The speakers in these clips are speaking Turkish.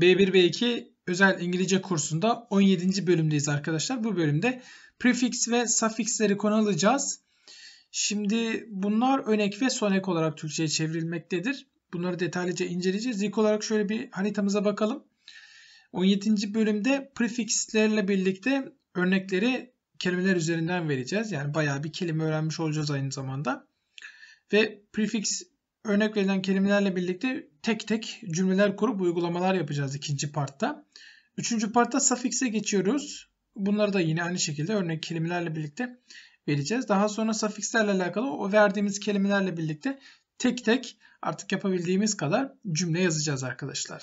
B1 B2 özel İngilizce kursunda 17. bölümdeyiz arkadaşlar. Bu bölümde prefix ve suffixleri konu alacağız. Şimdi bunlar önek ve sonek olarak Türkçe'ye çevrilmektedir. Bunları detaylıca inceleyeceğiz. İlk olarak şöyle bir haritamıza bakalım. 17. bölümde prefixlerle birlikte örnekleri kelimeler üzerinden vereceğiz. Yani bayağı bir kelime öğrenmiş olacağız aynı zamanda. Ve prefix örnek verilen kelimelerle birlikte tek tek cümleler kurup uygulamalar yapacağız ikinci partta. Üçüncü partta suffix'e geçiyoruz. Bunları da yine aynı şekilde örnek kelimelerle birlikte vereceğiz. Daha sonra suffix'lerle alakalı o verdiğimiz kelimelerle birlikte tek tek artık yapabildiğimiz kadar cümle yazacağız arkadaşlar.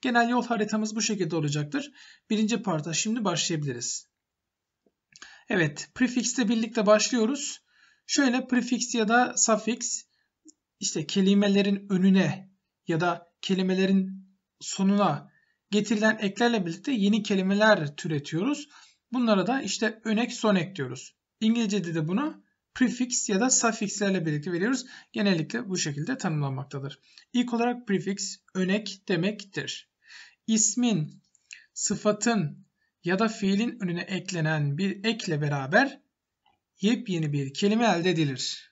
Genel yol haritamız bu şekilde olacaktır. Birinci parta şimdi başlayabiliriz. Evet prefix ile birlikte başlıyoruz. Şöyle prefix ya da suffix işte kelimelerin önüne ya da kelimelerin sonuna getirilen eklerle birlikte yeni kelimeler türetiyoruz. Bunlara da işte önek son ek diyoruz. İngilizce'de de bunu prefix ya da suffixlerle birlikte veriyoruz. Genellikle bu şekilde tanımlanmaktadır. İlk olarak prefix önek demektir. İsmin, sıfatın ya da fiilin önüne eklenen bir ekle beraber yepyeni bir kelime elde edilir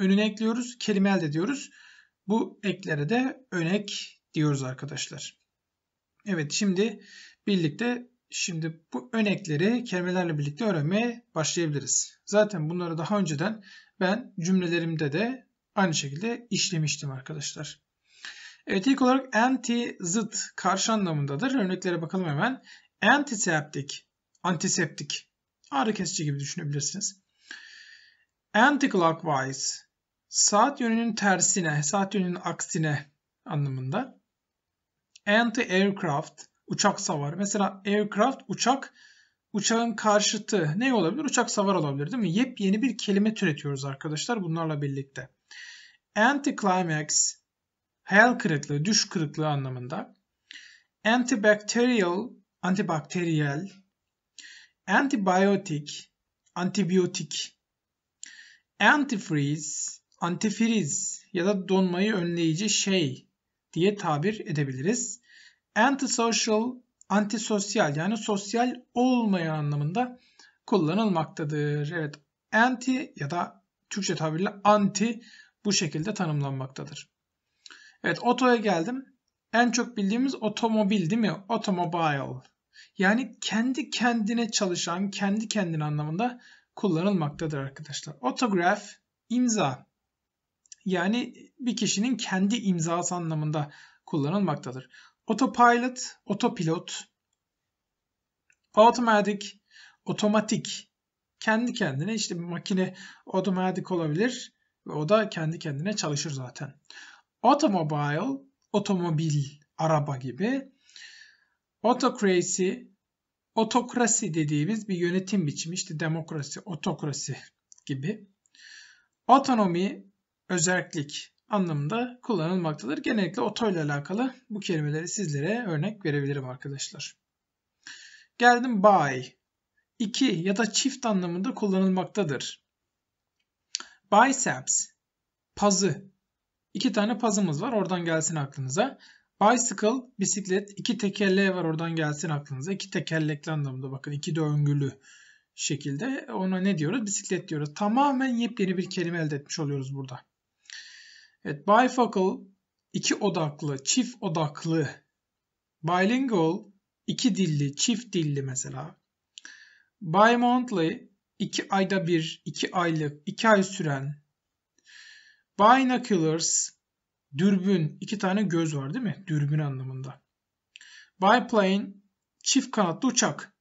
önüne ekliyoruz. Kelime elde ediyoruz. Bu eklere de önek diyoruz arkadaşlar. Evet şimdi birlikte şimdi bu önekleri kelimelerle birlikte öğrenmeye başlayabiliriz. Zaten bunları daha önceden ben cümlelerimde de aynı şekilde işlemiştim arkadaşlar. Evet ilk olarak anti zıt karşı anlamındadır. Örneklere bakalım hemen. Antiseptik, antiseptik, ağrı kesici gibi düşünebilirsiniz. Anti clockwise saat yönünün tersine, saat yönünün aksine anlamında. Anti-aircraft, uçak savar. Mesela aircraft, uçak, uçağın karşıtı ne olabilir? Uçak savar olabilir değil mi? Yepyeni bir kelime türetiyoruz arkadaşlar bunlarla birlikte. Anti-climax hayal kırıklığı, düş kırıklığı anlamında. Antibacterial, antibakteriyel. Antibiotic, antibiyotik. Antifreeze, antifriz ya da donmayı önleyici şey diye tabir edebiliriz. Antisocial, antisosyal yani sosyal olmayan anlamında kullanılmaktadır. Evet, anti ya da Türkçe tabirle anti bu şekilde tanımlanmaktadır. Evet, otoya geldim. En çok bildiğimiz otomobil değil mi? Automobile. Yani kendi kendine çalışan, kendi kendine anlamında kullanılmaktadır arkadaşlar. Otograf, imza yani bir kişinin kendi imzası anlamında kullanılmaktadır. Autopilot, otopilot, automatic, otomatik, kendi kendine işte makine otomatik olabilir ve o da kendi kendine çalışır zaten. Automobile, otomobil, araba gibi. Autocracy, otokrasi dediğimiz bir yönetim biçimi işte demokrasi, otokrasi gibi. Otonomi, özellik anlamında kullanılmaktadır. Genellikle oto alakalı bu kelimeleri sizlere örnek verebilirim arkadaşlar. Geldim by. İki ya da çift anlamında kullanılmaktadır. Biceps, pazı. İki tane pazımız var oradan gelsin aklınıza. Bicycle, bisiklet, iki tekerleği var oradan gelsin aklınıza. İki tekerlekli anlamda. bakın iki döngülü şekilde. Ona ne diyoruz? Bisiklet diyoruz. Tamamen yepyeni bir kelime elde etmiş oluyoruz burada. Evet, bifocal iki odaklı, çift odaklı, bilingual iki dilli, çift dilli mesela. Bimonthly iki ayda bir, iki aylık, iki ay süren. Binoculars dürbün, iki tane göz var değil mi? Dürbün anlamında. Biplane çift kanatlı uçak.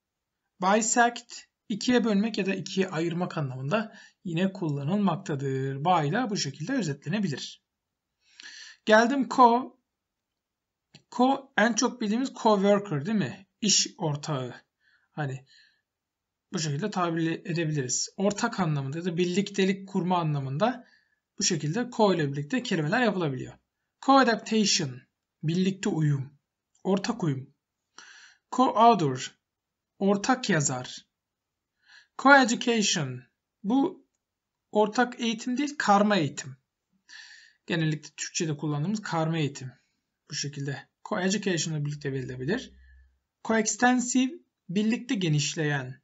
Bisect ikiye bölmek ya da ikiye ayırmak anlamında yine kullanılmaktadır. Bay ile bu şekilde özetlenebilir. Geldim co. Co en çok bildiğimiz coworker değil mi? İş ortağı. Hani bu şekilde tabir edebiliriz. Ortak anlamında ya da birliktelik kurma anlamında bu şekilde co ile birlikte kelimeler yapılabiliyor. Co-adaptation, birlikte uyum, ortak uyum. Co-author, ortak yazar. Co-education, bu ortak eğitim değil karma eğitim genellikle Türkçe'de kullandığımız karma eğitim. Bu şekilde Co-education ile birlikte verilebilir. Coextensive birlikte genişleyen,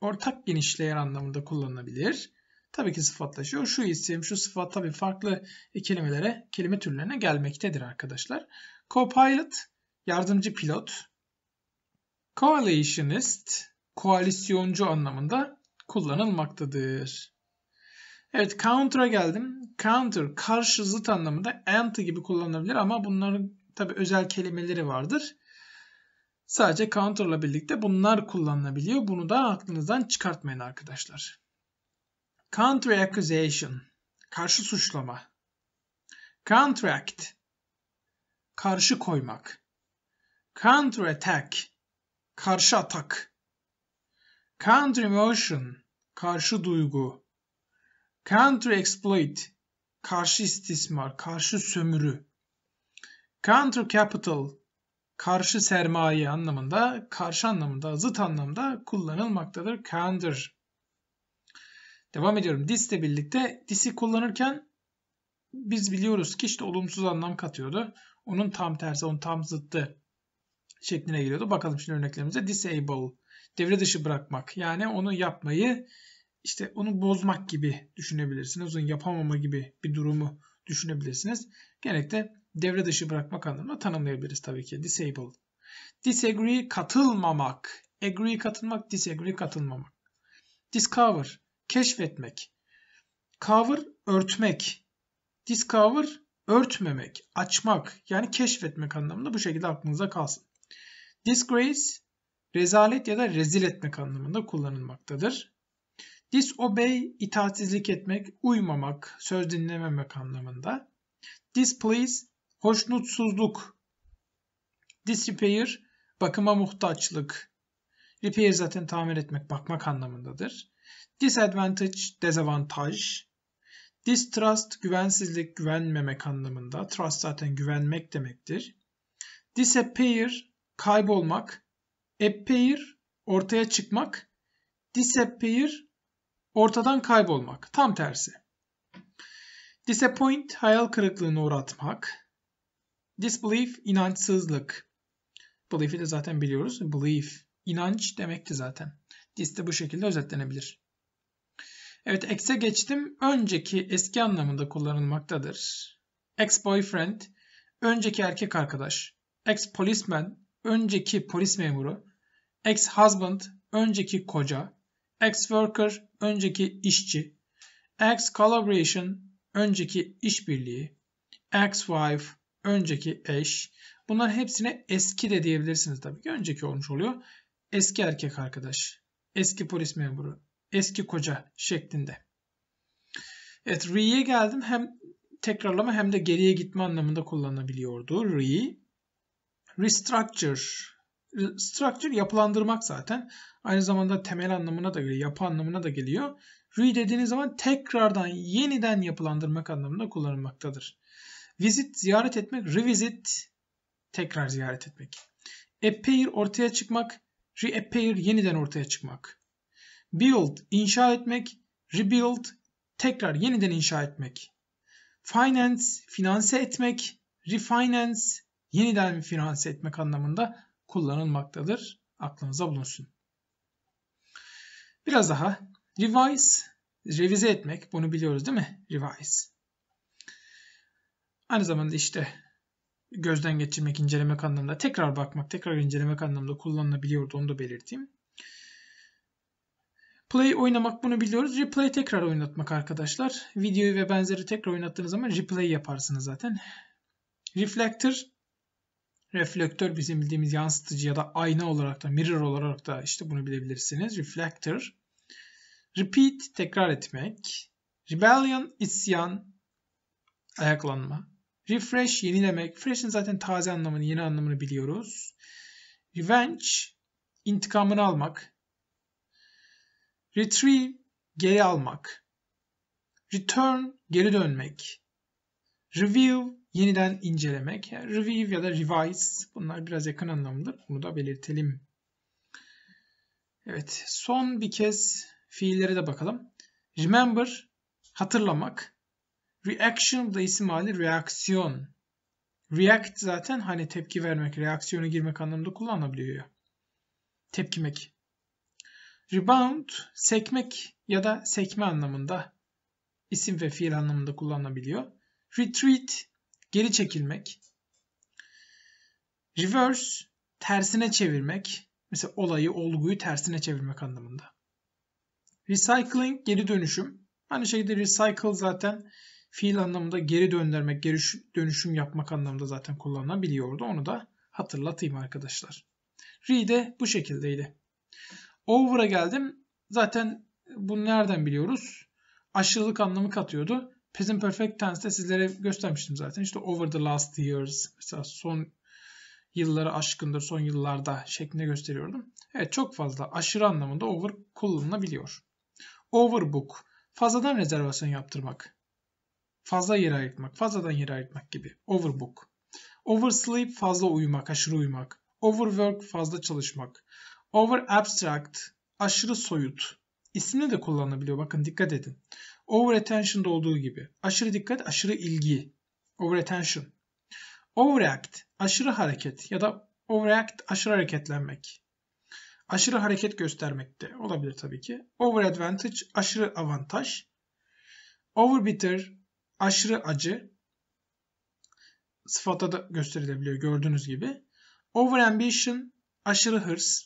ortak genişleyen anlamında kullanılabilir. Tabii ki sıfatlaşıyor. Şu isim, şu sıfat tabii farklı kelimelere, kelime türlerine gelmektedir arkadaşlar. Co-pilot yardımcı pilot. Coalitionist, koalisyoncu anlamında kullanılmaktadır. Evet counter'a geldim. Counter karşı zıt anlamında anti gibi kullanılabilir ama bunların tabi özel kelimeleri vardır. Sadece counter'la birlikte bunlar kullanılabiliyor. Bunu da aklınızdan çıkartmayın arkadaşlar. Counter accusation karşı suçlama. Contract karşı koymak. Counter attack karşı atak. Counter emotion karşı duygu. Counter exploit, karşı istismar, karşı sömürü. Counter capital, karşı sermaye anlamında, karşı anlamında, zıt anlamda kullanılmaktadır. Counter. Devam ediyorum. This ile birlikte this'i kullanırken biz biliyoruz ki işte olumsuz anlam katıyordu. Onun tam tersi, onun tam zıttı şekline geliyordu. Bakalım şimdi örneklerimize. Disable, devre dışı bırakmak. Yani onu yapmayı işte onu bozmak gibi düşünebilirsiniz. Onu yapamama gibi bir durumu düşünebilirsiniz. Gerek devre dışı bırakmak anlamına tanımlayabiliriz tabii ki. Disable. Disagree katılmamak. Agree katılmak, disagree katılmamak. Discover. Keşfetmek. Cover örtmek. Discover örtmemek, açmak yani keşfetmek anlamında bu şekilde aklınıza kalsın. Disgrace rezalet ya da rezil etmek anlamında kullanılmaktadır. Disobey itaatsizlik etmek, uymamak, söz dinlememek anlamında. Displease hoşnutsuzluk. Disrepair bakıma muhtaçlık. Repair zaten tamir etmek, bakmak anlamındadır. Disadvantage dezavantaj. Distrust güvensizlik, güvenmemek anlamında. Trust zaten güvenmek demektir. Disappear kaybolmak. Appear ortaya çıkmak. Disappear ortadan kaybolmak. Tam tersi. Disappoint hayal kırıklığına uğratmak. Disbelief inançsızlık. Belief'i de zaten biliyoruz. Belief inanç demekti zaten. Dis de bu şekilde özetlenebilir. Evet ex'e geçtim. Önceki eski anlamında kullanılmaktadır. Ex-boyfriend önceki erkek arkadaş. Ex-policeman önceki polis memuru. Ex-husband önceki koca ex worker önceki işçi, ex collaboration önceki işbirliği, ex wife önceki eş. Bunların hepsine eski de diyebilirsiniz tabii ki. Önceki olmuş oluyor. Eski erkek arkadaş, eski polis memuru, eski koca şeklinde. Evet re'ye geldim. Hem tekrarlama hem de geriye gitme anlamında kullanılabiliyordu re. Restructure e, structure yapılandırmak zaten. Aynı zamanda temel anlamına da geliyor, yapı anlamına da geliyor. Re dediğiniz zaman tekrardan, yeniden yapılandırmak anlamında kullanılmaktadır. Visit, ziyaret etmek. Revisit, tekrar ziyaret etmek. Appear, ortaya çıkmak. Reappear, yeniden ortaya çıkmak. Build, inşa etmek. Rebuild, tekrar, yeniden inşa etmek. Finance, finanse etmek. Refinance, yeniden finanse etmek anlamında kullanılmaktadır. Aklınıza bulunsun. Biraz daha revise, revize etmek bunu biliyoruz değil mi? Revise. Aynı zamanda işte gözden geçirmek, incelemek anlamında tekrar bakmak, tekrar incelemek anlamında kullanılabiliyordu onu da belirteyim. Play oynamak bunu biliyoruz. Replay tekrar oynatmak arkadaşlar. Videoyu ve benzeri tekrar oynattığınız zaman replay yaparsınız zaten. Reflector Reflektör bizim bildiğimiz yansıtıcı ya da ayna olarak da mirror olarak da işte bunu bilebilirsiniz. Reflector. Repeat tekrar etmek. Rebellion isyan ayaklanma. Refresh yenilemek. Fresh'in zaten taze anlamını, yeni anlamını biliyoruz. Revenge intikamını almak. Retrieve geri almak. Return geri dönmek. Review yeniden incelemek, yani review ya da revise bunlar biraz yakın anlamlıdır. Bunu da belirtelim. Evet, son bir kez fiillere de bakalım. Remember, hatırlamak. Reaction da isim hali reaksiyon. React zaten hani tepki vermek, reaksiyona girmek anlamında kullanılabiliyor. Tepkimek. Rebound, sekmek ya da sekme anlamında isim ve fiil anlamında kullanılabiliyor. Retreat, geri çekilmek. Reverse tersine çevirmek. Mesela olayı, olguyu tersine çevirmek anlamında. Recycling geri dönüşüm. Aynı şekilde recycle zaten fiil anlamında geri döndürmek, geri dönüşüm yapmak anlamında zaten kullanılabiliyordu. Onu da hatırlatayım arkadaşlar. Re de bu şekildeydi. Over'a geldim. Zaten bunu nereden biliyoruz? Aşırılık anlamı katıyordu. Present Perfect Tense'de sizlere göstermiştim zaten. İşte over the last years, mesela son yılları aşkındır, son yıllarda şeklinde gösteriyordum. Evet çok fazla aşırı anlamında over kullanılabiliyor. Overbook, fazladan rezervasyon yaptırmak, fazla yer ayırtmak, fazladan yer ayırtmak gibi. Overbook. Oversleep, fazla uyumak, aşırı uyumak. Overwork, fazla çalışmak. Over abstract, aşırı soyut. İsimle de kullanılabiliyor. Bakın dikkat edin. Over attention'da olduğu gibi. Aşırı dikkat, aşırı ilgi. Over attention. Overreact, aşırı hareket ya da overact aşırı hareketlenmek. Aşırı hareket göstermek de olabilir tabii ki. Over advantage, aşırı avantaj. Over bitter, aşırı acı. Sıfata da gösterilebiliyor gördüğünüz gibi. Over ambition, aşırı hırs.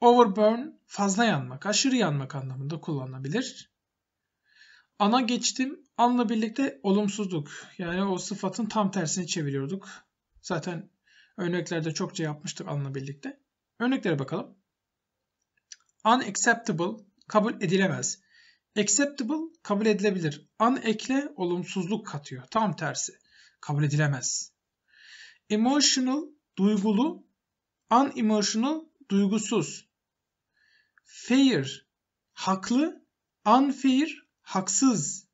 Overburn, fazla yanmak, aşırı yanmak anlamında kullanılabilir. Ana geçtim. Anla birlikte olumsuzluk. Yani o sıfatın tam tersini çeviriyorduk. Zaten örneklerde çokça yapmıştık anla birlikte. Örneklere bakalım. Unacceptable kabul edilemez. Acceptable kabul edilebilir. An ekle olumsuzluk katıyor. Tam tersi. Kabul edilemez. Emotional duygulu. Unemotional, duygusuz. Fair haklı. Unfair haksız.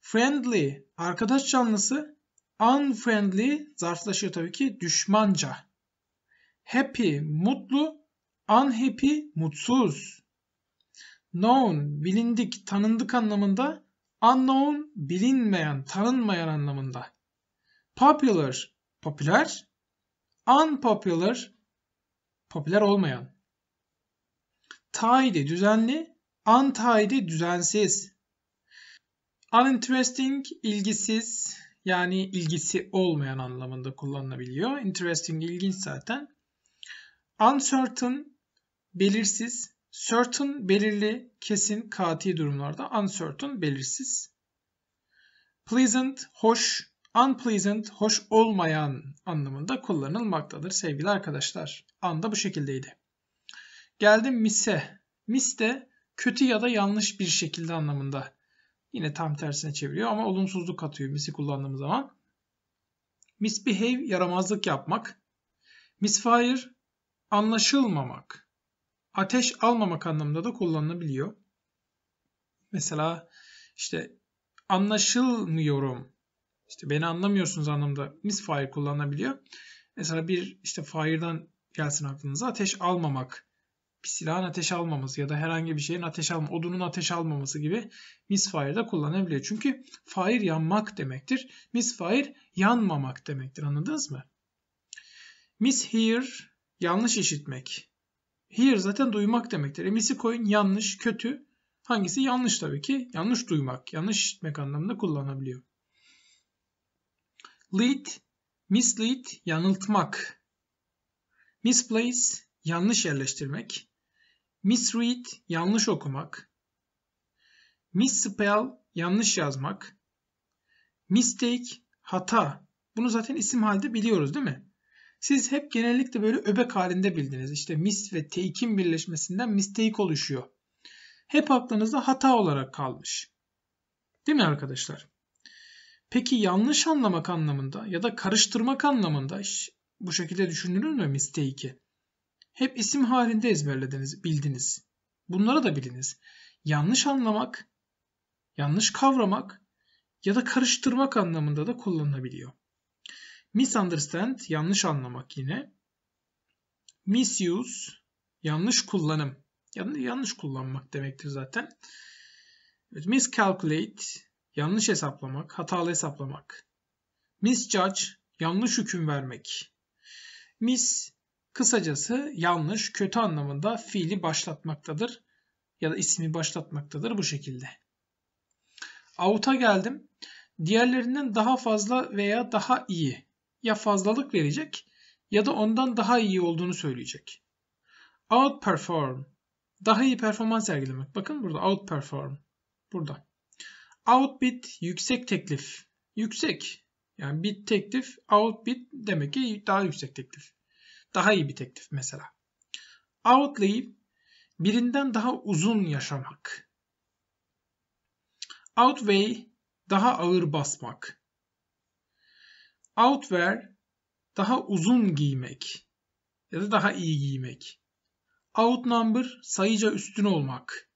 Friendly, arkadaş canlısı. Unfriendly, zarflaşıyor tabii ki, düşmanca. Happy, mutlu. Unhappy, mutsuz. Known, bilindik, tanındık anlamında. Unknown, bilinmeyen, tanınmayan anlamında. Popular, popüler. Unpopular, popüler olmayan. Tidy, düzenli. Untidy düzensiz. Uninteresting ilgisiz yani ilgisi olmayan anlamında kullanılabiliyor. Interesting ilginç zaten. Uncertain belirsiz. Certain belirli, kesin, kati durumlarda. Uncertain belirsiz. Pleasant hoş. Unpleasant hoş olmayan anlamında kullanılmaktadır sevgili arkadaşlar. Anda bu şekildeydi. Geldim misse. Mis de kötü ya da yanlış bir şekilde anlamında. Yine tam tersine çeviriyor ama olumsuzluk katıyor mis'i kullandığımız zaman. Misbehave yaramazlık yapmak. Misfire anlaşılmamak. Ateş almamak anlamında da kullanılabiliyor. Mesela işte anlaşılmıyorum. İşte beni anlamıyorsunuz anlamda misfire kullanılabiliyor. Mesela bir işte fire'dan gelsin aklınıza ateş almamak bir silahın ateş almaması ya da herhangi bir şeyin ateş alma, odunun ateş almaması gibi misfire'da kullanabiliyor. Çünkü fire yanmak demektir. Misfire yanmamak demektir. Anladınız mı? Mishear yanlış işitmek. Hear zaten duymak demektir. E misi koyun yanlış, kötü. Hangisi yanlış tabii ki? Yanlış duymak, yanlış işitmek anlamında kullanabiliyor. Lead, mislead yanıltmak. Misplace yanlış yerleştirmek misread yanlış okumak, misspell yanlış yazmak, mistake hata. Bunu zaten isim halde biliyoruz değil mi? Siz hep genellikle böyle öbek halinde bildiniz. İşte mis ve take'in birleşmesinden mistake oluşuyor. Hep aklınızda hata olarak kalmış. Değil mi arkadaşlar? Peki yanlış anlamak anlamında ya da karıştırmak anlamında bu şekilde düşünülür mü mistake'i? hep isim halinde ezberlediniz, bildiniz. Bunlara da biliniz. Yanlış anlamak, yanlış kavramak ya da karıştırmak anlamında da kullanılabiliyor. Misunderstand yanlış anlamak yine. Misuse yanlış kullanım. Yani yanlış kullanmak demektir zaten. miscalculate yanlış hesaplamak, hatalı hesaplamak. Misjudge yanlış hüküm vermek. Mis Kısacası yanlış, kötü anlamında fiili başlatmaktadır ya da ismi başlatmaktadır bu şekilde. Out'a geldim. Diğerlerinden daha fazla veya daha iyi ya fazlalık verecek ya da ondan daha iyi olduğunu söyleyecek. Outperform. Daha iyi performans sergilemek. Bakın burada outperform. Burada. Outbid yüksek teklif. Yüksek. Yani bid teklif, outbid demek ki daha yüksek teklif. Daha iyi bir teklif mesela. Outlive birinden daha uzun yaşamak. Outweigh daha ağır basmak. Outwear daha uzun giymek ya da daha iyi giymek. Outnumber sayıca üstün olmak.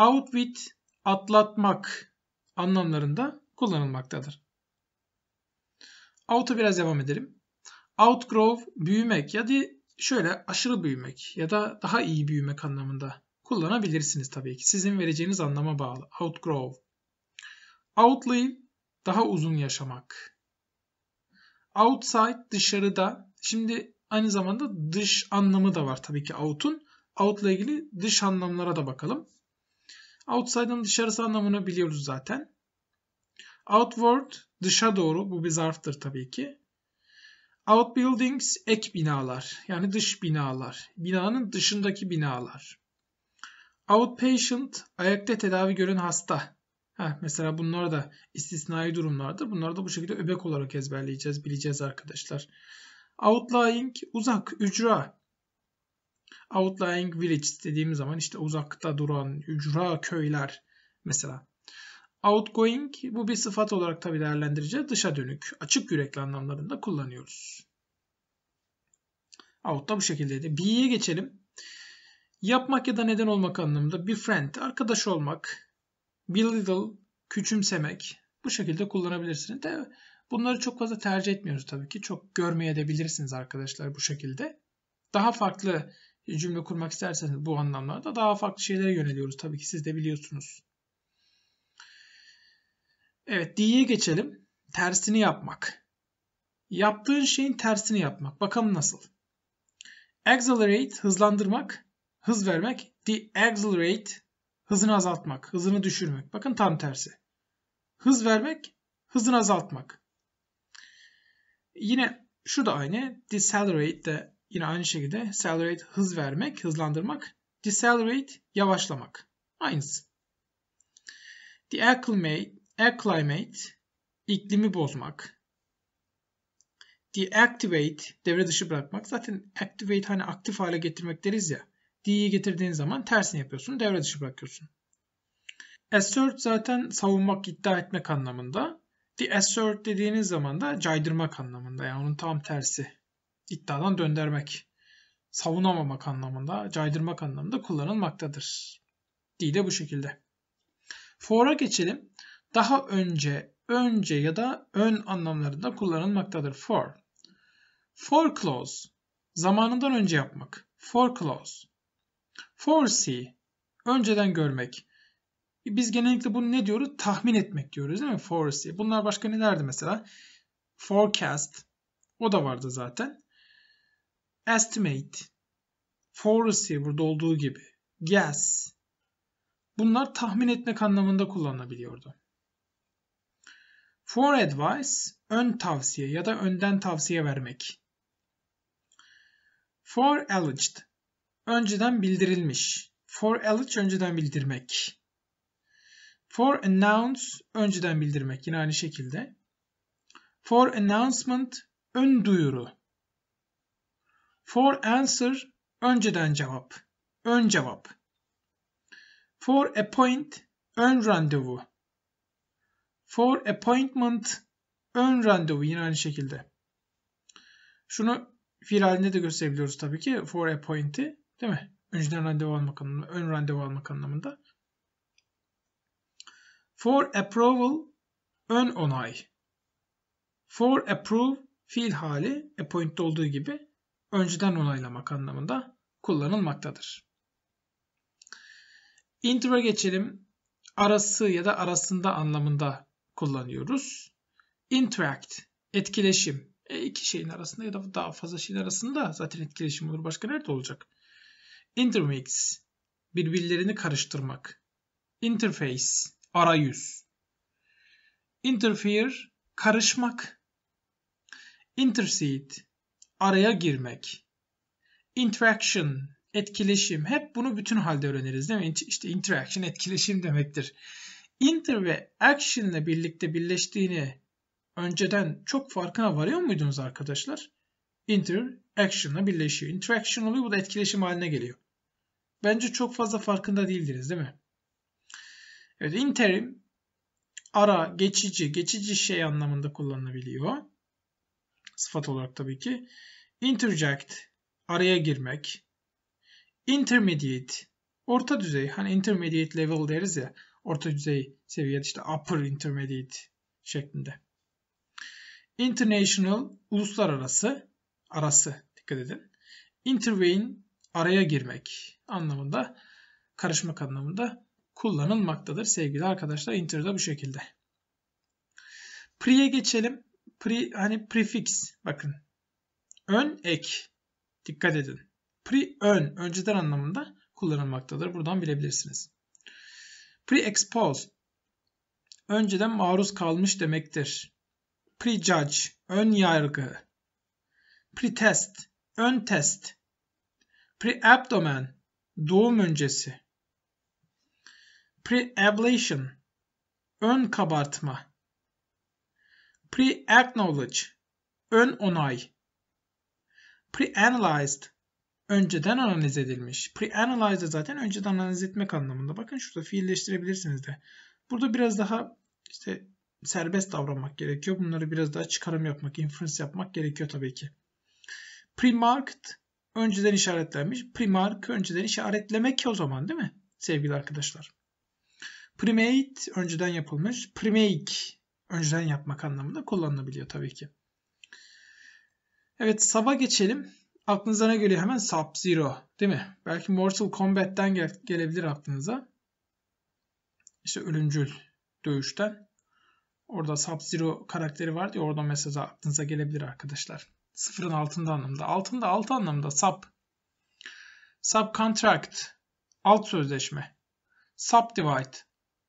Outwit atlatmak anlamlarında kullanılmaktadır. Out'a biraz devam edelim. Outgrow büyümek ya da şöyle aşırı büyümek ya da daha iyi büyümek anlamında kullanabilirsiniz tabii ki. Sizin vereceğiniz anlama bağlı. Outgrow. Outlive daha uzun yaşamak. Outside dışarıda. Şimdi aynı zamanda dış anlamı da var tabii ki out'un. Out'la ilgili dış anlamlara da bakalım. Outside'ın dışarısı anlamını biliyoruz zaten. Outward dışa doğru bu bir zarftır tabii ki. Outbuildings ek binalar yani dış binalar. Binanın dışındaki binalar. Outpatient ayakta tedavi gören hasta. Heh, mesela bunlar da istisnai durumlardır. Bunları da bu şekilde öbek olarak ezberleyeceğiz, bileceğiz arkadaşlar. Outlying uzak ücra. Outlying village dediğimiz zaman işte uzakta duran ücra köyler mesela. Outgoing bu bir sıfat olarak tabi değerlendireceğiz. Dışa dönük, açık yürekli anlamlarında kullanıyoruz. Out da bu şekildeydi. Be'ye geçelim. Yapmak ya da neden olmak anlamında bir friend, arkadaş olmak, belittle, küçümsemek bu şekilde kullanabilirsiniz. De bunları çok fazla tercih etmiyoruz tabii ki. Çok görmeye de bilirsiniz arkadaşlar bu şekilde. Daha farklı cümle kurmak isterseniz bu anlamlarda daha farklı şeylere yöneliyoruz. Tabii ki siz de biliyorsunuz. Evet D'ye geçelim. Tersini yapmak. Yaptığın şeyin tersini yapmak. Bakalım nasıl. Accelerate hızlandırmak, hız vermek. De-accelerate hızını azaltmak, hızını düşürmek. Bakın tam tersi. Hız vermek, hızını azaltmak. Yine şu da aynı. Decelerate de yine aynı şekilde. Accelerate hız vermek, hızlandırmak. Decelerate yavaşlamak. Aynısı. Deacclimate acclimate iklimi bozmak. Deactivate devre dışı bırakmak. Zaten activate hani aktif hale getirmek deriz ya. D'yi getirdiğin zaman tersini yapıyorsun. Devre dışı bırakıyorsun. Assert zaten savunmak, iddia etmek anlamında. The assert dediğiniz zaman da caydırmak anlamında. Yani onun tam tersi. İddiadan döndürmek. Savunamamak anlamında, caydırmak anlamında kullanılmaktadır. D de bu şekilde. For'a geçelim daha önce, önce ya da ön anlamlarında kullanılmaktadır. For. Foreclose. Zamanından önce yapmak. Foreclose. Foresee. Önceden görmek. Biz genellikle bunu ne diyoruz? Tahmin etmek diyoruz değil mi? Foresee. Bunlar başka nelerdi mesela? Forecast. O da vardı zaten. Estimate. Foresee burada olduğu gibi. Guess. Bunlar tahmin etmek anlamında kullanılabiliyordu. For advice, ön tavsiye ya da önden tavsiye vermek. For alleged, önceden bildirilmiş. For alleged, önceden bildirmek. For announce, önceden bildirmek. Yine aynı şekilde. For announcement, ön duyuru. For answer, önceden cevap. Ön cevap. For appoint, ön randevu. For appointment ön randevu yine aynı şekilde. Şunu fiil halinde de gösterebiliyoruz tabii ki. For appoint'i değil mi? Önceden randevu almak anlamında, ön randevu almak anlamında. For approval ön onay. For approve fiil hali appoint'te olduğu gibi önceden onaylamak anlamında kullanılmaktadır. Inter'a geçelim. Arası ya da arasında anlamında kullanıyoruz. Interact, etkileşim. E iki şeyin arasında ya da daha fazla şeyin arasında zaten etkileşim olur. Başka nerede olacak? Intermix, birbirlerini karıştırmak. Interface, arayüz. Interfere, karışmak. Intercede, araya girmek. Interaction, etkileşim. Hep bunu bütün halde öğreniriz değil mi? İşte interaction, etkileşim demektir inter ve action ile birlikte birleştiğini önceden çok farkına varıyor muydunuz arkadaşlar? Inter action'la birleşiyor. Interaction oluyor bu da etkileşim haline geliyor. Bence çok fazla farkında değildiniz değil mi? Evet interim ara, geçici, geçici şey anlamında kullanılabiliyor. Sıfat olarak tabii ki. Interject araya girmek. Intermediate orta düzey hani intermediate level deriz ya orta düzey seviyede işte upper intermediate şeklinde. International uluslararası arası dikkat edin. Intervene araya girmek anlamında karışmak anlamında kullanılmaktadır sevgili arkadaşlar. Inter'da bu şekilde. Pre'ye geçelim. Pre hani prefix bakın. Ön ek. Dikkat edin. Pre ön önceden anlamında kullanılmaktadır. Buradan bilebilirsiniz. Pre-expose önceden maruz kalmış demektir. Prejudge ön yargı. Pretest ön test. Preabdomen doğum öncesi. Preablation ön kabartma. Pre-acknowledge ön onay. Pre-analyzed önceden analiz edilmiş. Pre-analyze zaten önceden analiz etmek anlamında. Bakın şurada fiilleştirebilirsiniz de. Burada biraz daha işte serbest davranmak gerekiyor. Bunları biraz daha çıkarım yapmak, inference yapmak gerekiyor tabii ki. Pre-marked önceden işaretlenmiş. Pre-mark önceden işaretlemek o zaman değil mi sevgili arkadaşlar? pre-made önceden yapılmış. pre-make önceden yapmak anlamında kullanılabiliyor tabii ki. Evet sabah geçelim. Aklınıza ne geliyor hemen? Sub-Zero değil mi? Belki Mortal Kombat'ten gel gelebilir aklınıza. İşte ölümcül dövüşten. Orada Sub-Zero karakteri vardı ya orada mesela aklınıza gelebilir arkadaşlar. Sıfırın altında anlamda. Altında alt anlamda sub. contract Alt sözleşme. divide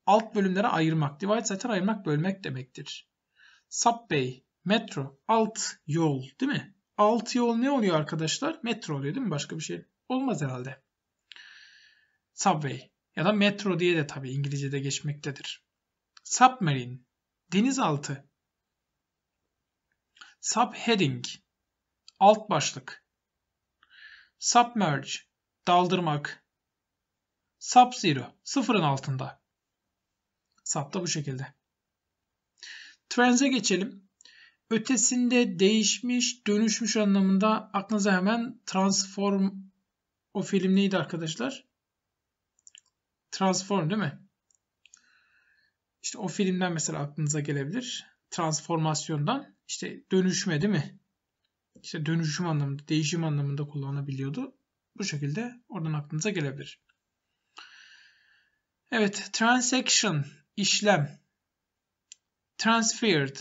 Alt bölümlere ayırmak. Divide zaten ayırmak bölmek demektir. Subbay. Metro. Alt yol değil mi? 6 yol ne oluyor arkadaşlar? Metro oluyor değil mi? Başka bir şey olmaz herhalde. Subway ya da metro diye de tabii İngilizce'de geçmektedir. Submarine, denizaltı. Subheading, alt başlık. Submerge, daldırmak. subzero sıfırın altında. Sub da bu şekilde. Trends'e geçelim. Ötesinde değişmiş, dönüşmüş anlamında aklınıza hemen transform o film neydi arkadaşlar? Transform değil mi? İşte o filmden mesela aklınıza gelebilir. Transformasyondan işte dönüşme değil mi? İşte dönüşüm anlamında, değişim anlamında kullanabiliyordu. Bu şekilde oradan aklınıza gelebilir. Evet, transaction, işlem. Transferred,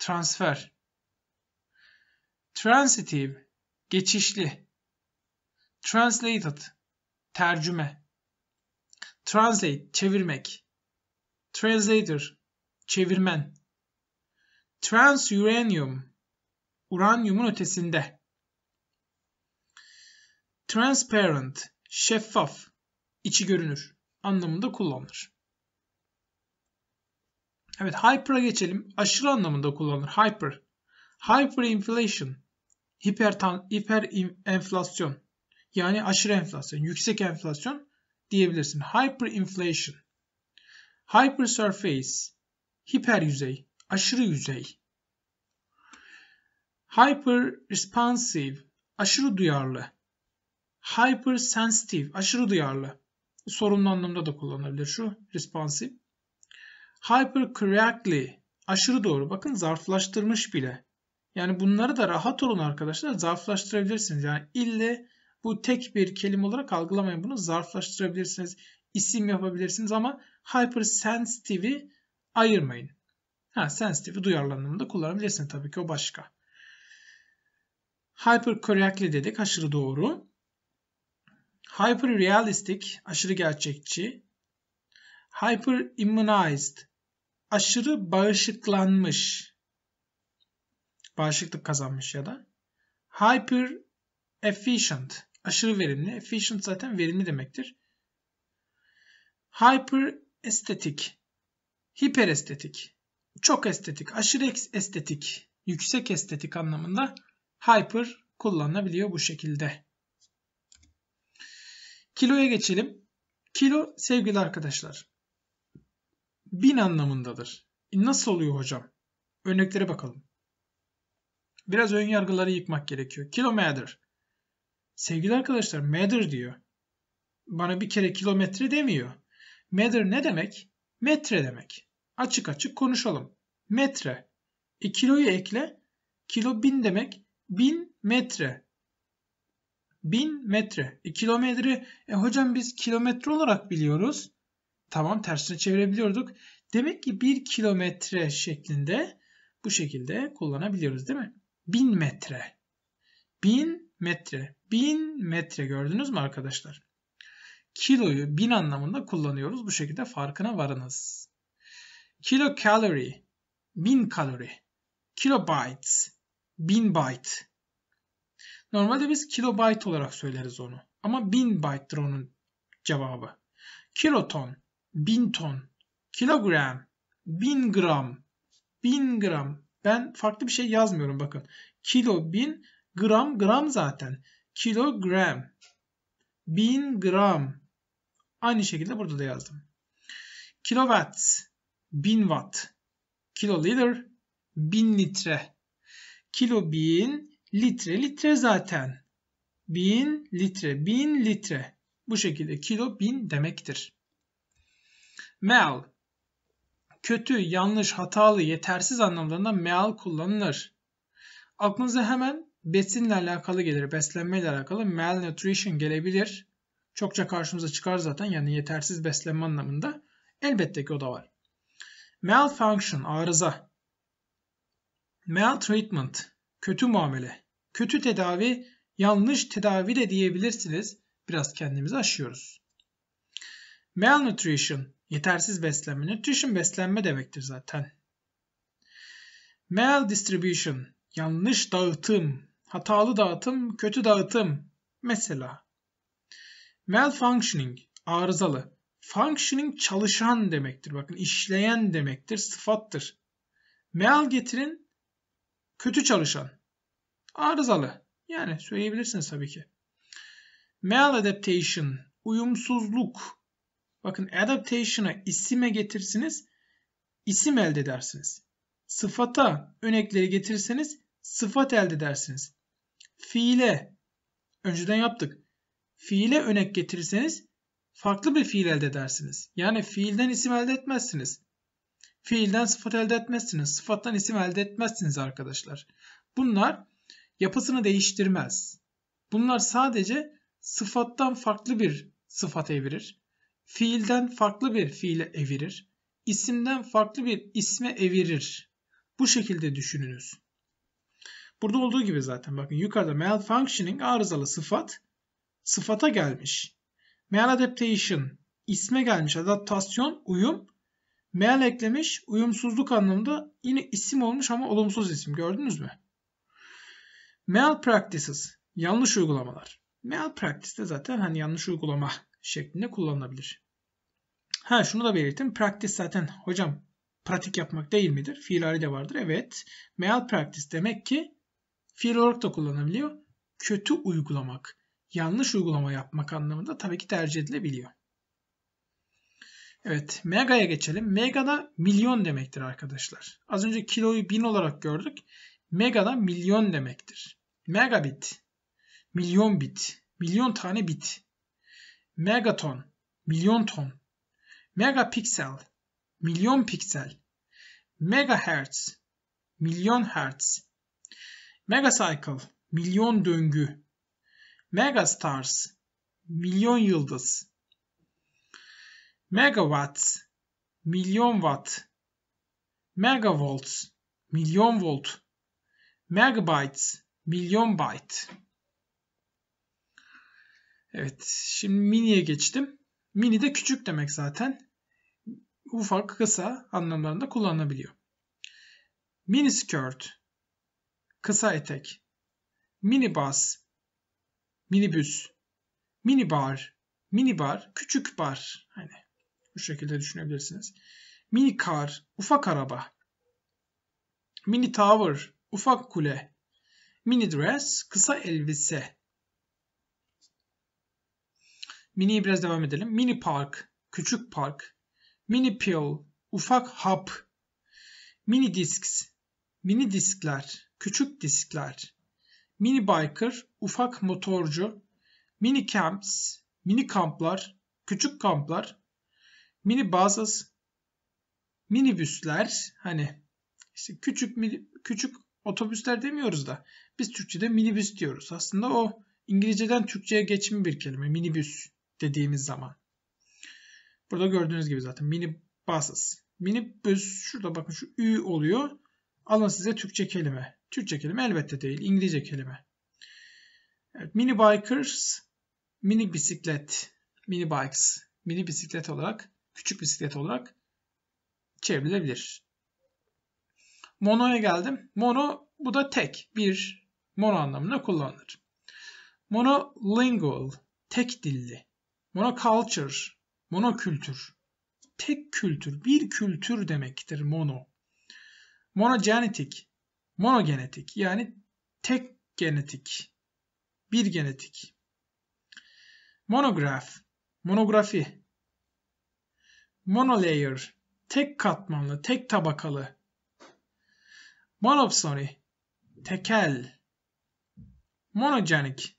transfer transitive geçişli translated tercüme translate çevirmek translator çevirmen transuranium uranyumun ötesinde transparent şeffaf içi görünür anlamında kullanılır. Evet hyper'a geçelim. Aşırı anlamında kullanılır. Hyper. Hyperinflation. Hiper, hiper enflasyon. Yani aşırı enflasyon. Yüksek enflasyon diyebilirsin. Hyperinflation. Hyper surface. Hiper yüzey. Aşırı yüzey. Hyper responsive. Aşırı duyarlı. Hyper sensitive. Aşırı duyarlı. Sorunlu anlamda da kullanılabilir şu responsive. Hypercorrectly aşırı doğru. Bakın zarflaştırmış bile. Yani bunları da rahat olun arkadaşlar. Zarflaştırabilirsiniz. Yani ille bu tek bir kelime olarak algılamayın. Bunu zarflaştırabilirsiniz. isim yapabilirsiniz ama hypersensitive'i ayırmayın. Ha, sensitive'i duyarlı anlamında kullanabilirsiniz. Tabii ki o başka. Hypercorrectly dedik. Aşırı doğru. Hyperrealistic, aşırı gerçekçi. Hyperimmunized, aşırı bağışıklanmış. Bağışıklık kazanmış ya da. Hyper efficient. Aşırı verimli. Efficient zaten verimli demektir. Hyper estetik. Hiper estetik. Çok estetik. Aşırı estetik. Yüksek estetik anlamında hyper kullanılabiliyor bu şekilde. Kiloya geçelim. Kilo sevgili arkadaşlar bin anlamındadır. E, nasıl oluyor hocam? Örneklere bakalım. Biraz ön yargıları yıkmak gerekiyor. Kilometre. Sevgili arkadaşlar metre diyor. Bana bir kere kilometre demiyor. Metre ne demek? Metre demek. Açık açık konuşalım. Metre. E kiloyu ekle. Kilo bin demek. Bin metre. Bin metre. E kilometre. E hocam biz kilometre olarak biliyoruz. Tamam tersine çevirebiliyorduk. Demek ki 1 kilometre şeklinde bu şekilde kullanabiliyoruz değil mi? 1000 metre. 1000 metre. 1000 metre gördünüz mü arkadaşlar? Kiloyu 1000 anlamında kullanıyoruz. Bu şekilde farkına varınız. Kilo calorie. 1000 kalori. Kilobytes. 1000 byte. Normalde biz kilobyte olarak söyleriz onu. Ama 1000 byte'dir onun cevabı. Kiloton bin ton, kilogram, bin gram, bin gram. Ben farklı bir şey yazmıyorum bakın. Kilo bin, gram gram zaten. Kilogram, bin gram. Aynı şekilde burada da yazdım. Kilowatt, bin watt. Kiloliter, bin litre. Kilo bin, litre, litre zaten. Bin litre, bin litre. Bu şekilde kilo bin demektir. Mal, kötü, yanlış, hatalı, yetersiz anlamlarında mal kullanılır. Aklınıza hemen besinle alakalı gelir. Beslenmeyle alakalı malnutrition gelebilir. Çokça karşımıza çıkar zaten yani yetersiz beslenme anlamında. Elbette ki o da var. Malfunction, arıza. Maltreatment, kötü muamele. Kötü tedavi, yanlış tedavi de diyebilirsiniz. Biraz kendimizi aşıyoruz. Malnutrition, Yetersiz beslenme. Nutrition beslenme demektir zaten. Mal distribution. Yanlış dağıtım. Hatalı dağıtım, kötü dağıtım. Mesela. Malfunctioning. Arızalı. Functioning çalışan demektir. Bakın işleyen demektir. Sıfattır. Mal getirin. Kötü çalışan. Arızalı. Yani söyleyebilirsiniz tabii ki. Mal adaptation uyumsuzluk, Bakın adaptation'a isime getirsiniz, isim elde edersiniz. Sıfata örnekleri getirseniz sıfat elde edersiniz. Fiile, önceden yaptık. Fiile örnek getirirseniz farklı bir fiil elde edersiniz. Yani fiilden isim elde etmezsiniz. Fiilden sıfat elde etmezsiniz. Sıfattan isim elde etmezsiniz arkadaşlar. Bunlar yapısını değiştirmez. Bunlar sadece sıfattan farklı bir sıfat evirir fiilden farklı bir fiile evirir, isimden farklı bir isme evirir. Bu şekilde düşününüz. Burada olduğu gibi zaten bakın yukarıda malfunctioning arızalı sıfat sıfata gelmiş. Maladaptation isme gelmiş adaptasyon uyum. Mal eklemiş uyumsuzluk anlamında yine isim olmuş ama olumsuz isim gördünüz mü? Mal practices yanlış uygulamalar. Mal practice de zaten hani yanlış uygulama şeklinde kullanılabilir. Ha şunu da belirttim. Practice zaten hocam pratik yapmak değil midir? Fiil hali de vardır. Evet. Meal practice demek ki fiil olarak da kullanılabiliyor. Kötü uygulamak, yanlış uygulama yapmak anlamında tabii ki tercih edilebiliyor. Evet, mega'ya geçelim. Mega da milyon demektir arkadaşlar. Az önce kiloyu bin olarak gördük. Mega da milyon demektir. Megabit, milyon bit, milyon tane bit megaton, milyon ton, megapiksel, milyon piksel, megahertz, milyon hertz, megacycle, milyon döngü, megastars, milyon yıldız, megawatts, milyon watt, megavolts, milyon volt, megabytes, milyon byte. Evet şimdi mini'ye geçtim. Mini de küçük demek zaten. Ufak kısa anlamlarında kullanılabiliyor. Mini skirt kısa etek. Mini bus, mini büs. Mini bar mini bar küçük bar hani bu şekilde düşünebilirsiniz. Mini car, ufak araba. Mini tower ufak kule. Mini dress kısa elbise. Mini'ye biraz devam edelim. Mini park, küçük park, mini pill, ufak hap, mini disks, mini diskler, küçük diskler, mini biker, ufak motorcu, mini camps, mini kamplar, küçük kamplar, mini buses, minibüsler, hani işte küçük mini, küçük otobüsler demiyoruz da biz Türkçe'de minibüs diyoruz. Aslında o İngilizceden Türkçe'ye geçimi bir kelime minibüs dediğimiz zaman. Burada gördüğünüz gibi zaten mini buses. Minibüs şurada bakın şu ü oluyor. Alın size Türkçe kelime. Türkçe kelime elbette değil. İngilizce kelime. Evet, mini bikers, mini bisiklet, mini bikes, mini bisiklet olarak, küçük bisiklet olarak çevrilebilir. Mono'ya geldim. Mono bu da tek, bir mono anlamına kullanılır. Monolingual, tek dilli. Monoculture, monokültür. Tek kültür, bir kültür demektir mono. Monogenetik, monogenetik yani tek genetik, bir genetik. Monograf, monografi. Monolayer, tek katmanlı, tek tabakalı. Monopsony, tekel. Monogenik,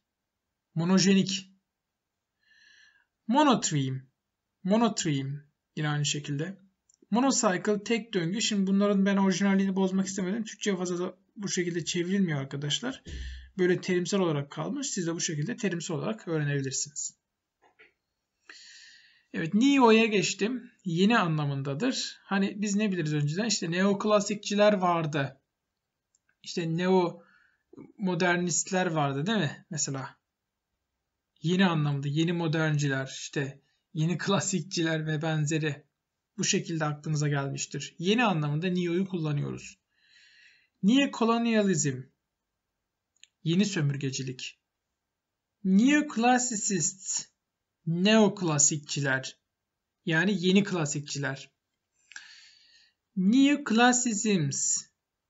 monojenik Monotreme. Monotreme. Yine aynı şekilde. Monocycle tek döngü. Şimdi bunların ben orijinalliğini bozmak istemedim. Türkçe fazla da bu şekilde çevrilmiyor arkadaşlar. Böyle terimsel olarak kalmış. Siz de bu şekilde terimsel olarak öğrenebilirsiniz. Evet Neo'ya geçtim. Yeni anlamındadır. Hani biz ne biliriz önceden? İşte neoklasikçiler vardı. İşte neo modernistler vardı değil mi? Mesela yeni anlamda yeni modernciler, işte yeni klasikçiler ve benzeri bu şekilde aklınıza gelmiştir. Yeni anlamında neo'yu kullanıyoruz. Niye kolonyalizm? Yeni sömürgecilik. Neo klasist, neo klasikçiler, yani yeni klasikçiler. Neo neo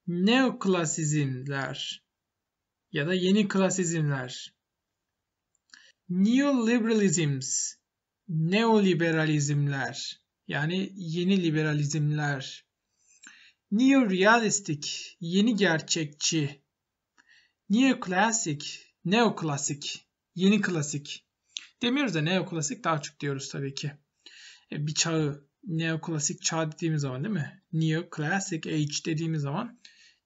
neoklasizmler ya da yeni klasizmler neoliberalizms, neoliberalizmler yani yeni liberalizmler, neorealistik, yeni gerçekçi, neoklasik, neoklasik, yeni klasik. Demiyoruz da neoklasik daha çok diyoruz tabii ki. E, bir çağı, neoklasik çağ dediğimiz zaman değil mi? Neoclassic age dediğimiz zaman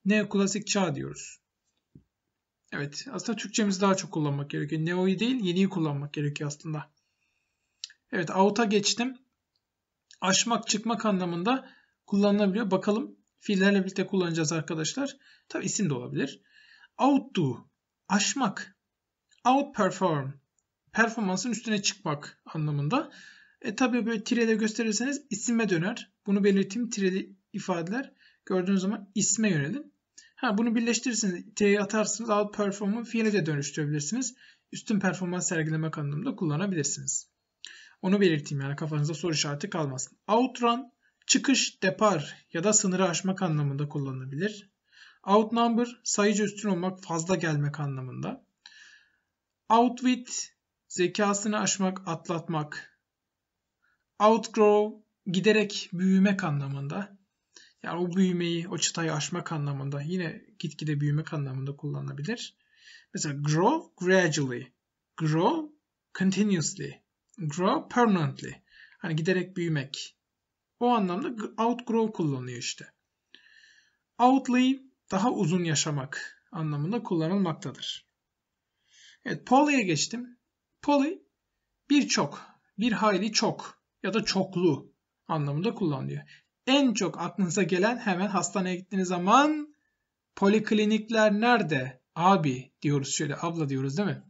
neoklasik çağ diyoruz. Evet aslında Türkçemizi daha çok kullanmak gerekiyor. Neo'yu değil yeniyi kullanmak gerekiyor aslında. Evet out'a geçtim. Aşmak çıkmak anlamında kullanılabiliyor. Bakalım fiillerle birlikte kullanacağız arkadaşlar. Tabi isim de olabilir. Out Outdo aşmak. perform, performansın üstüne çıkmak anlamında. E tabi böyle tireyle gösterirseniz isime döner. Bunu belirteyim tireli ifadeler. Gördüğünüz zaman isme yönelin. Ha bunu birleştirirsiniz, T'ye atarsınız, outperform'u fiile de dönüştürebilirsiniz. Üstün performans sergilemek anlamında kullanabilirsiniz. Onu belirteyim yani kafanızda soru işareti kalmasın. Outrun çıkış, depar ya da sınırı aşmak anlamında kullanılabilir. Outnumber sayıca üstün olmak, fazla gelmek anlamında. Outwit zekasını aşmak, atlatmak. Outgrow giderek büyümek anlamında. Yani o büyümeyi, o çıtayı aşmak anlamında yine gitgide büyümek anlamında kullanılabilir. Mesela grow gradually, grow continuously, grow permanently. Hani giderek büyümek. O anlamda outgrow kullanılıyor işte. Outlive daha uzun yaşamak anlamında kullanılmaktadır. Evet poly'e geçtim. Poly birçok, bir hayli çok ya da çoklu anlamında kullanılıyor en çok aklınıza gelen hemen hastaneye gittiğiniz zaman poliklinikler nerede? Abi diyoruz şöyle abla diyoruz değil mi?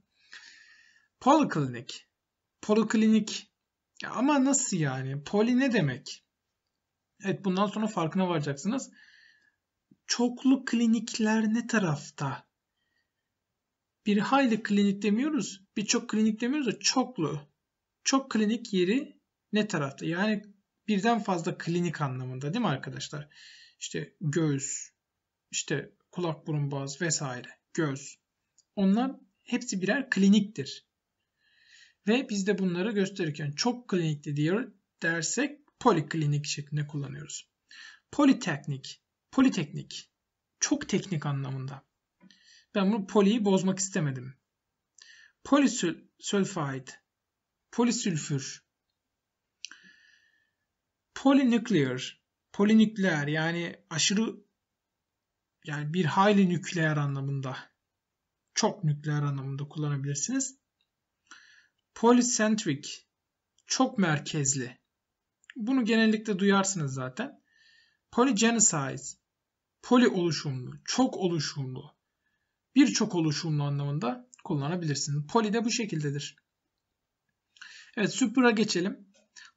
Poliklinik. Poliklinik. Ya ama nasıl yani? Poli ne demek? Evet bundan sonra farkına varacaksınız. Çoklu klinikler ne tarafta? Bir hayli klinik demiyoruz. Birçok klinik demiyoruz da çoklu. Çok klinik yeri ne tarafta? Yani birden fazla klinik anlamında değil mi arkadaşlar? İşte göğüs, işte kulak burun boğaz vesaire, göz. Onlar hepsi birer kliniktir. Ve biz de bunları gösterirken çok klinikli diyor dersek poliklinik şeklinde kullanıyoruz. Politeknik, politeknik çok teknik anlamında. Ben bunu poliyi bozmak istemedim. Polisülfait, polisülfür Polinükleer, polinükleer yani aşırı yani bir hayli nükleer anlamında çok nükleer anlamında kullanabilirsiniz. Polycentric çok merkezli. Bunu genellikle duyarsınız zaten. Polygenocide poli oluşumlu, çok oluşumlu, birçok oluşumlu anlamında kullanabilirsiniz. Poli de bu şekildedir. Evet, supra geçelim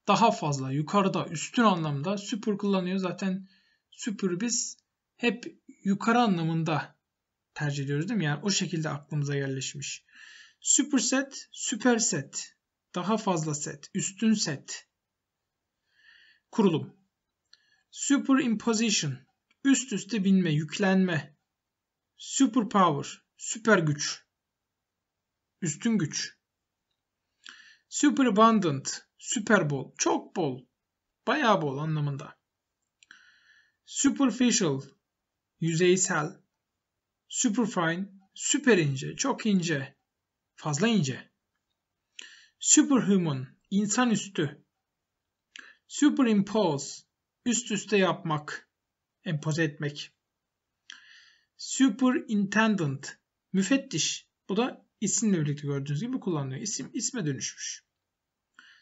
daha fazla yukarıda üstün anlamda süpür kullanıyor. Zaten süpür biz hep yukarı anlamında tercih ediyoruz değil mi? Yani o şekilde aklımıza yerleşmiş. Superset, süperset, daha fazla set, üstün set. Kurulum. Superimposition, üst üste binme, yüklenme. Superpower, süper güç. Üstün güç. Superabundant, Süper bol, çok bol, bayağı bol anlamında. Superficial, yüzeysel. Superfine, süper ince, çok ince, fazla ince. Superhuman, insanüstü. Superimpose, üst üste yapmak, empoze etmek. Superintendent, müfettiş. Bu da isimle birlikte gördüğünüz gibi kullanılıyor. İsim isme dönüşmüş.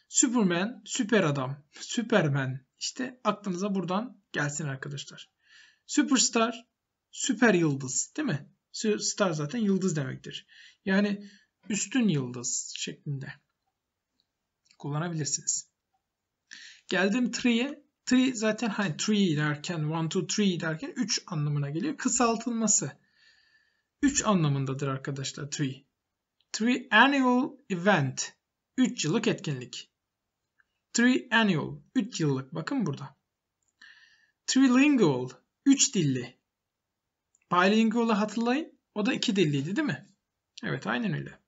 Superman, süper adam, Superman. İşte aklınıza buradan gelsin arkadaşlar. Superstar, süper yıldız değil mi? Star zaten yıldız demektir. Yani üstün yıldız şeklinde kullanabilirsiniz. Geldim tree'ye. Tree zaten hani tree derken, one, two, three derken 3 anlamına geliyor. Kısaltılması. 3 anlamındadır arkadaşlar tree. Three annual event. 3 yıllık etkinlik. Three annual, 3 yıllık bakın burada. Trilingual 3 dilli. Bilingual'ı hatırlayın. O da 2 dilliydi değil mi? Evet aynen öyle.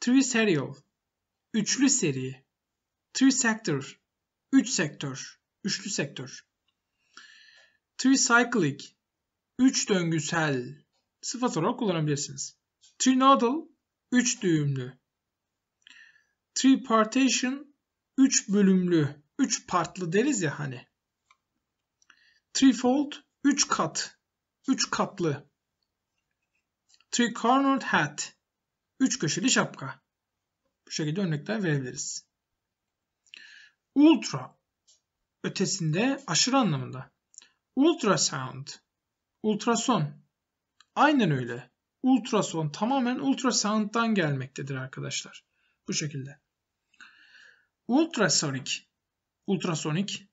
Three serial, üçlü seri. Three Trisector üç sektör, üçlü sektör. Three cyclic, üç döngüsel sıfat olarak kullanabilirsiniz. Three Trinodal üç düğümlü. Three partition, 3 bölümlü, 3 partlı deriz ya hani. Threefold 3 kat, 3 katlı. Three-cornered hat 3 köşeli şapka. Bu şekilde örnekler verebiliriz. Ultra ötesinde aşırı anlamında. Ultrasound ultrason aynen öyle. Ultrason tamamen ultrasound'dan gelmektedir arkadaşlar. Bu şekilde ultrasonic, ultrasonik,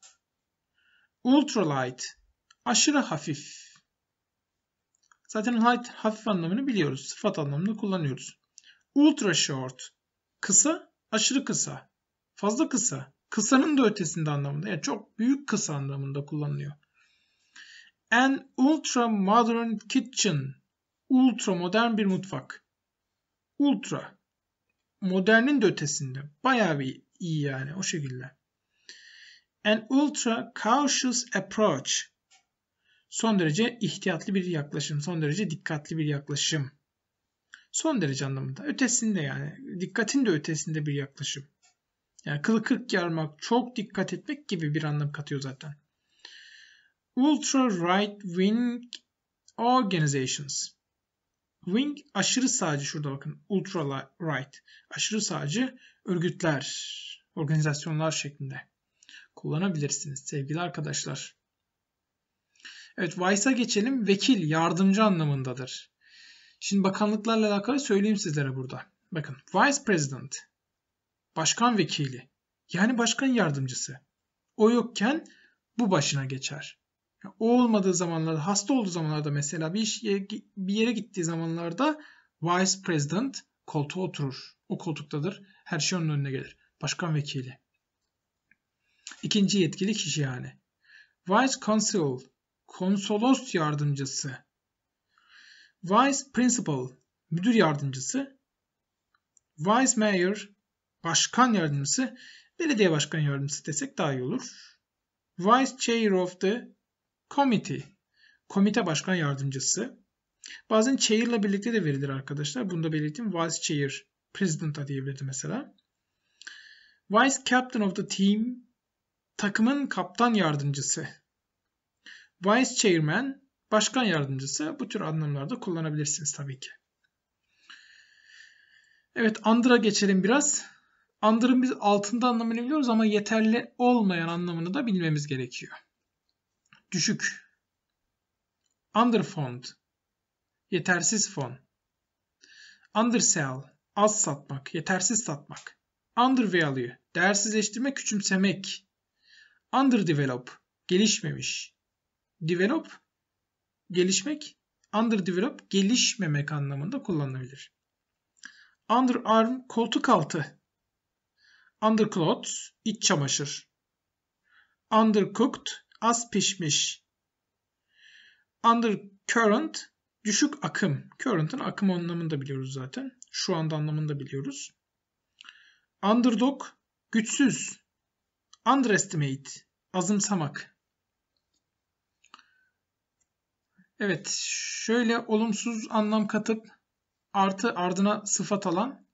ultralight, aşırı hafif. Zaten light hafif anlamını biliyoruz. Sıfat anlamında kullanıyoruz. Ultra short, kısa, aşırı kısa, fazla kısa. Kısanın da ötesinde anlamında. Yani çok büyük kısa anlamında kullanılıyor. An ultra modern kitchen, ultra modern bir mutfak. Ultra, modernin de ötesinde. Bayağı bir iyi yani o şekilde. An ultra cautious approach. Son derece ihtiyatlı bir yaklaşım, son derece dikkatli bir yaklaşım. Son derece anlamında. Ötesinde yani. Dikkatin de ötesinde bir yaklaşım. Yani kılı kırk yarmak, çok dikkat etmek gibi bir anlam katıyor zaten. Ultra right wing organizations. Wing aşırı sağcı şurada bakın ultra right aşırı sağcı örgütler, organizasyonlar şeklinde kullanabilirsiniz sevgili arkadaşlar. Evet Vice'a geçelim. Vekil yardımcı anlamındadır. Şimdi bakanlıklarla alakalı söyleyeyim sizlere burada. Bakın Vice President başkan vekili yani başkan yardımcısı. O yokken bu başına geçer. O olmadığı zamanlarda, hasta olduğu zamanlarda mesela bir, iş, bir yere gittiği zamanlarda Vice President koltuğa oturur. O koltuktadır. Her şey onun önüne gelir. Başkan vekili. İkinci yetkili kişi yani. Vice Consul, konsolos yardımcısı. Vice Principal, müdür yardımcısı. Vice Mayor, başkan yardımcısı. Belediye başkan yardımcısı desek daha iyi olur. Vice Chair of the Committee. Komite başkan yardımcısı. Bazen chair'la birlikte de verilir arkadaşlar. Bunu da belirttim. Vice chair, president da diyebilirdi mesela. Vice captain of the team. Takımın kaptan yardımcısı. Vice chairman, başkan yardımcısı. Bu tür anlamlarda kullanabilirsiniz tabii ki. Evet, under'a geçelim biraz. Under'ın biz altında anlamını biliyoruz ama yeterli olmayan anlamını da bilmemiz gerekiyor düşük, underfund, yetersiz fon, undersell, az satmak, yetersiz satmak, undervalue, değersizleştirme, küçümsemek, underdevelop, gelişmemiş, develop, gelişmek, underdevelop, gelişmemek anlamında kullanılabilir. Underarm, koltuk altı, underclothes, iç çamaşır, undercooked, az pişmiş. Undercurrent düşük akım. Current'ın akım anlamını da biliyoruz zaten. Şu anda anlamını da biliyoruz. Underdog güçsüz. Underestimate azımsamak. Evet şöyle olumsuz anlam katıp artı ardına sıfat alan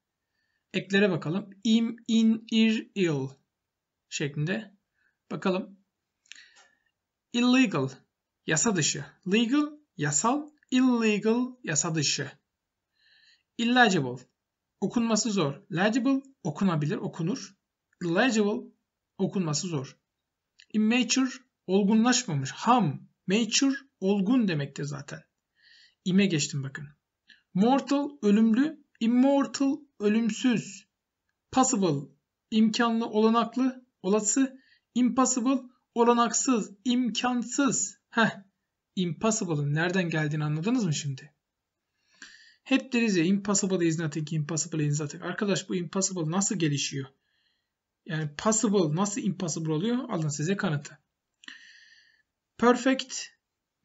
eklere bakalım. Im, in, ir, il şeklinde. Bakalım Illegal, yasa dışı. Legal, yasal. Illegal, yasa dışı. Illegible, okunması zor. Legible, okunabilir, okunur. Illegible, okunması zor. Immature, olgunlaşmamış. Ham, mature, olgun demektir zaten. İme geçtim bakın. Mortal, ölümlü. Immortal, ölümsüz. Possible, imkanlı, olanaklı, olası. Impossible, olanaksız, imkansız. Heh, impossible'ın nereden geldiğini anladınız mı şimdi? Hep deriz ya impossible is nothing, impossible is nothing. Arkadaş bu impossible nasıl gelişiyor? Yani possible nasıl impossible oluyor? Alın size kanıtı. Perfect,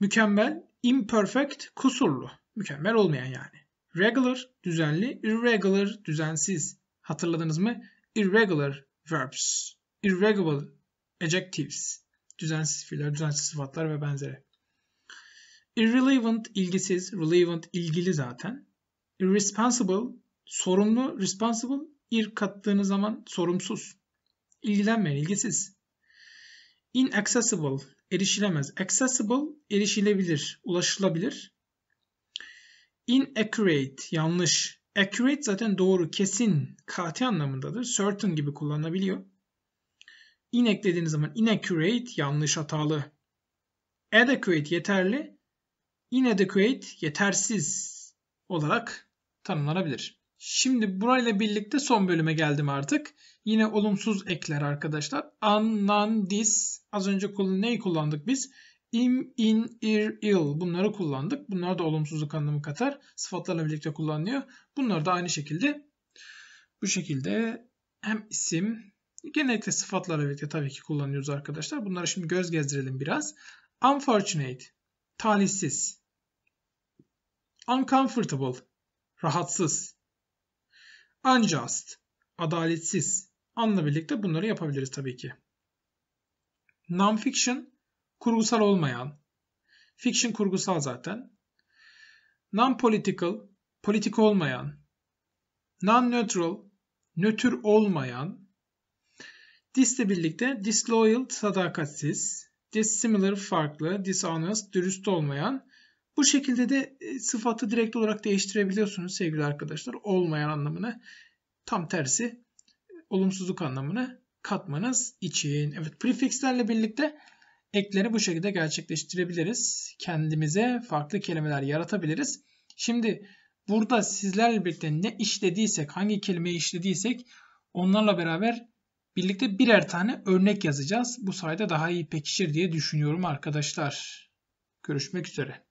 mükemmel. Imperfect, kusurlu. Mükemmel olmayan yani. Regular, düzenli. Irregular, düzensiz. Hatırladınız mı? Irregular verbs. Irregular adjectives, düzensiz fiiller, düzensiz sıfatlar ve benzeri. Irrelevant ilgisiz, relevant ilgili zaten. Irresponsible sorumlu, responsible ir kattığınız zaman sorumsuz. İlgilenmeyen, ilgisiz. Inaccessible erişilemez. Accessible erişilebilir, ulaşılabilir. Inaccurate yanlış. Accurate zaten doğru, kesin, kati anlamındadır. Certain gibi kullanılabiliyor in eklediğiniz zaman inaccurate yanlış hatalı. Adequate yeterli. Inadequate yetersiz olarak tanımlanabilir. Şimdi burayla birlikte son bölüme geldim artık. Yine olumsuz ekler arkadaşlar. An, non, dis. Az önce neyi kullandık biz? im, in, ir, ill. bunları kullandık. Bunlar da olumsuzluk anlamı katar. Sıfatlarla birlikte kullanılıyor. Bunlar da aynı şekilde bu şekilde hem isim Genellikle sıfatlarla birlikte tabii ki kullanıyoruz arkadaşlar. Bunları şimdi göz gezdirelim biraz. Unfortunate, talihsiz. Uncomfortable, rahatsız. Unjust, adaletsiz. Anla birlikte bunları yapabiliriz tabii ki. Nonfiction, kurgusal olmayan. Fiction kurgusal zaten. Non-political, politik olmayan. Non-neutral, nötr olmayan ile birlikte disloyal sadakatsiz, dissimilar farklı, dishonest dürüst olmayan. Bu şekilde de e, sıfatı direkt olarak değiştirebiliyorsunuz sevgili arkadaşlar. Olmayan anlamını tam tersi olumsuzluk anlamını katmanız için. Evet prefixlerle birlikte ekleri bu şekilde gerçekleştirebiliriz. Kendimize farklı kelimeler yaratabiliriz. Şimdi burada sizlerle birlikte ne işlediysek, hangi kelimeyi işlediysek onlarla beraber Birlikte birer tane örnek yazacağız. Bu sayede daha iyi pekişir diye düşünüyorum arkadaşlar. Görüşmek üzere.